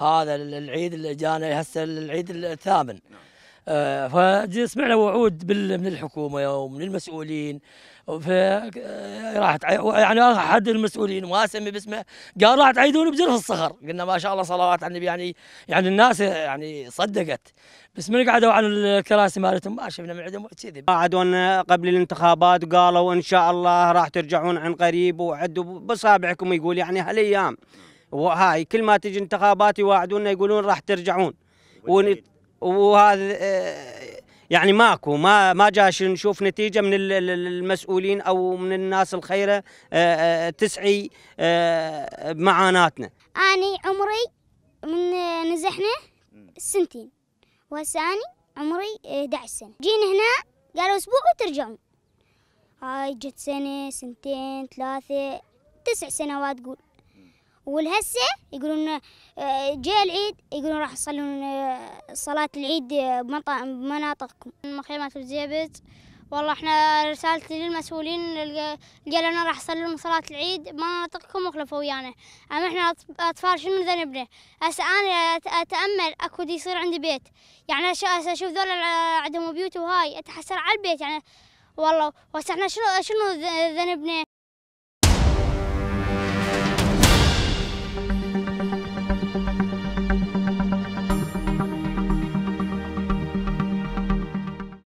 هذا العيد اللي جانا هسه العيد الثامن نعم. آه، فسمعنا وعود من الحكومه ومن المسؤولين ف آه، راحت يعني احد المسؤولين ما اسمي باسمه قال راح تعيدون بجرف الصخر قلنا ما شاء الله صلوات على يعني- النبي يعني يعني الناس يعني صدقت بس من قعدوا على الكراسي مالتهم ما شفنا من عندهم كذب قعدونا قبل الانتخابات وقالوا ان شاء الله راح ترجعون عن قريب وعدوا باصابعكم يقول يعني هالايام نعم. وهاي كل ما تجي انتخابات يواعدونا يقولون راح ترجعون ونت... وهذا آه، يعني ماكو ما ما جاش نشوف نتيجه من المسؤولين او من الناس الخيره آه، آه، تسعي معاناتنا. اني عمري من نزحنا سنتين وساني عمري 11 سنه. جينا هنا قالوا اسبوع وترجعون. هاي جت سنه سنتين ثلاثه تسع سنوات قول والهسه يقولون آه، جاء العيد يقولون راح تصلون آه، صلاة العيد آه، بمناطقكم من خيمات والله احنا رسالتي للمسؤولين قال لنا راح يصلون صلاة العيد بمناطقكم وخلفوا ويانا اما احنا اطفال شنو ذنبنا؟ هسه انا اتامل اكو يصير عندي بيت يعني اشوف ذول عندهم بيوت وهاي اتحسر على البيت يعني والله وسع شنو شنو ذنبنا